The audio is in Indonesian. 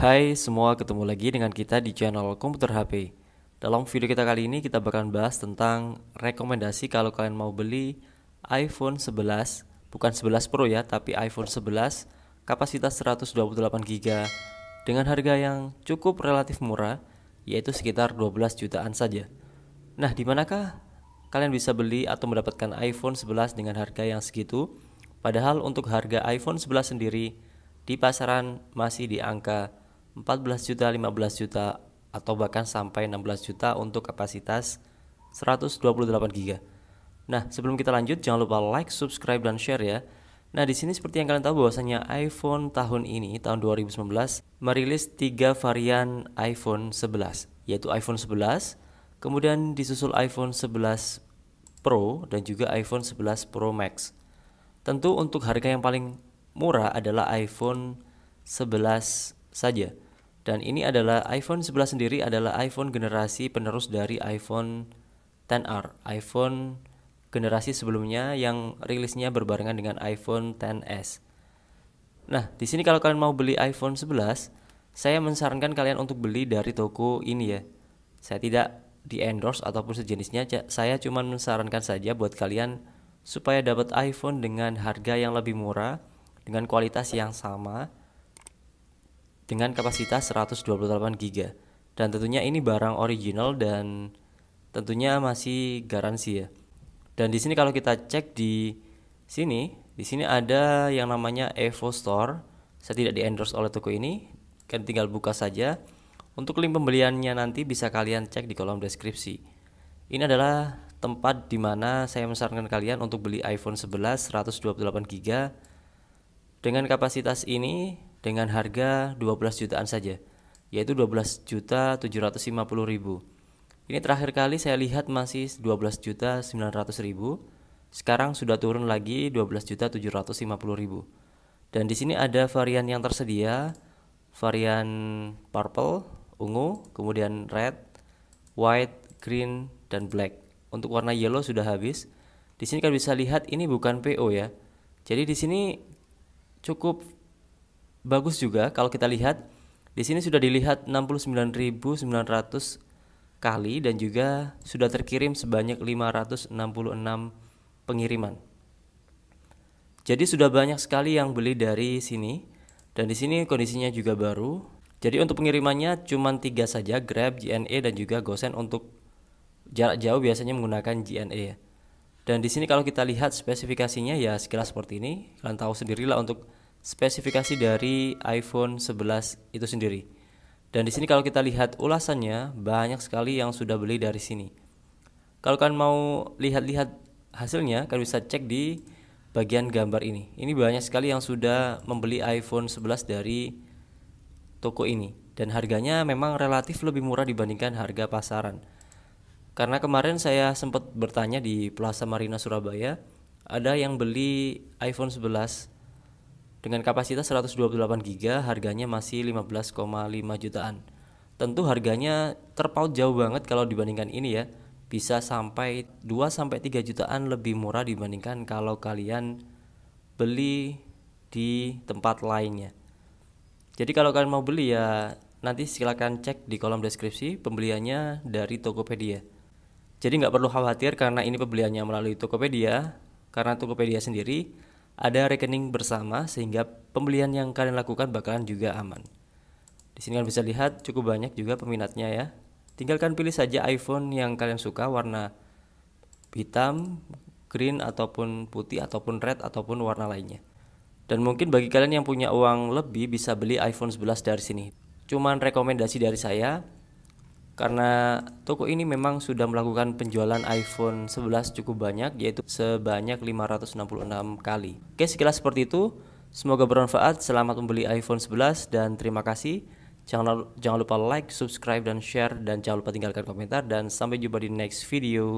Hai semua, ketemu lagi dengan kita di channel Komputer HP. Dalam video kita kali ini kita akan bahas tentang rekomendasi kalau kalian mau beli iPhone 11, bukan 11 Pro ya, tapi iPhone 11 kapasitas 128GB dengan harga yang cukup relatif murah, yaitu sekitar 12 jutaan saja. Nah, di manakah kalian bisa beli atau mendapatkan iPhone 11 dengan harga yang segitu? Padahal untuk harga iPhone 11 sendiri di pasaran masih di angka 14 juta, 15 juta atau bahkan sampai 16 juta untuk kapasitas 128 GB. Nah, sebelum kita lanjut jangan lupa like, subscribe dan share ya. Nah, di sini seperti yang kalian tahu bahwasanya iPhone tahun ini tahun 2019 merilis 3 varian iPhone 11, yaitu iPhone 11, kemudian disusul iPhone 11 Pro dan juga iPhone 11 Pro Max. Tentu untuk harga yang paling murah adalah iPhone 11 saja dan ini adalah iPhone 11 sendiri adalah iPhone generasi penerus dari iPhone 10R, iPhone generasi sebelumnya yang rilisnya berbarengan dengan iPhone 10s. Nah, di sini kalau kalian mau beli iPhone 11, saya mensarankan kalian untuk beli dari toko ini ya. Saya tidak di endorse ataupun sejenisnya, saya cuma mensarankan saja buat kalian supaya dapat iPhone dengan harga yang lebih murah, dengan kualitas yang sama, dengan kapasitas 128 GB. Dan tentunya ini barang original dan tentunya masih garansi ya. Dan di sini kalau kita cek di sini, di sini ada yang namanya Evo Store. Saya tidak di endorse oleh toko ini, kan tinggal buka saja. Untuk link pembeliannya nanti bisa kalian cek di kolom deskripsi. Ini adalah tempat di mana saya menyarankan kalian untuk beli iPhone 11 128 GB. Dengan kapasitas ini dengan harga 12 jutaan saja, yaitu 12 juta 750 ribu. Ini terakhir kali saya lihat masih 12 juta 900 ribu, sekarang sudah turun lagi 12 juta 750 ribu. Dan di sini ada varian yang tersedia, varian purple, ungu, kemudian red, white, green, dan black. Untuk warna yellow sudah habis. Di sini kalian bisa lihat ini bukan PO ya. Jadi di sini cukup bagus juga kalau kita lihat di sini sudah dilihat 69.900 kali dan juga sudah terkirim sebanyak 566 pengiriman. Jadi sudah banyak sekali yang beli dari sini dan di sini kondisinya juga baru. Jadi untuk pengirimannya cuma tiga saja Grab, JNE dan juga Gosen untuk jarak jauh biasanya menggunakan JNE. Dan di sini kalau kita lihat spesifikasinya ya sekilas seperti ini. Kalian tahu sendirilah untuk spesifikasi dari iPhone 11 itu sendiri. Dan di sini kalau kita lihat ulasannya banyak sekali yang sudah beli dari sini. Kalau kalian mau lihat-lihat hasilnya, kalian bisa cek di bagian gambar ini. Ini banyak sekali yang sudah membeli iPhone 11 dari toko ini dan harganya memang relatif lebih murah dibandingkan harga pasaran. Karena kemarin saya sempat bertanya di Plaza Marina Surabaya, ada yang beli iPhone 11 dengan kapasitas 128 GB, harganya masih 15,5 jutaan. Tentu harganya terpaut jauh banget kalau dibandingkan ini ya. Bisa sampai 2 sampai 3 jutaan lebih murah dibandingkan kalau kalian beli di tempat lainnya. Jadi kalau kalian mau beli ya nanti silahkan cek di kolom deskripsi pembeliannya dari Tokopedia. Jadi nggak perlu khawatir karena ini pembeliannya melalui Tokopedia, karena Tokopedia sendiri ada rekening bersama sehingga pembelian yang kalian lakukan bakalan juga aman. Di sini kalian bisa lihat cukup banyak juga peminatnya ya. Tinggalkan pilih saja iPhone yang kalian suka warna hitam, green ataupun putih ataupun red ataupun warna lainnya. Dan mungkin bagi kalian yang punya uang lebih bisa beli iPhone 11 dari sini. Cuman rekomendasi dari saya, karena toko ini memang sudah melakukan penjualan iPhone 11 cukup banyak yaitu sebanyak 566 kali. Oke, sekilas seperti itu. Semoga bermanfaat. Selamat membeli iPhone 11 dan terima kasih. Jangan jangan lupa like, subscribe dan share dan jangan lupa tinggalkan komentar dan sampai jumpa di next video.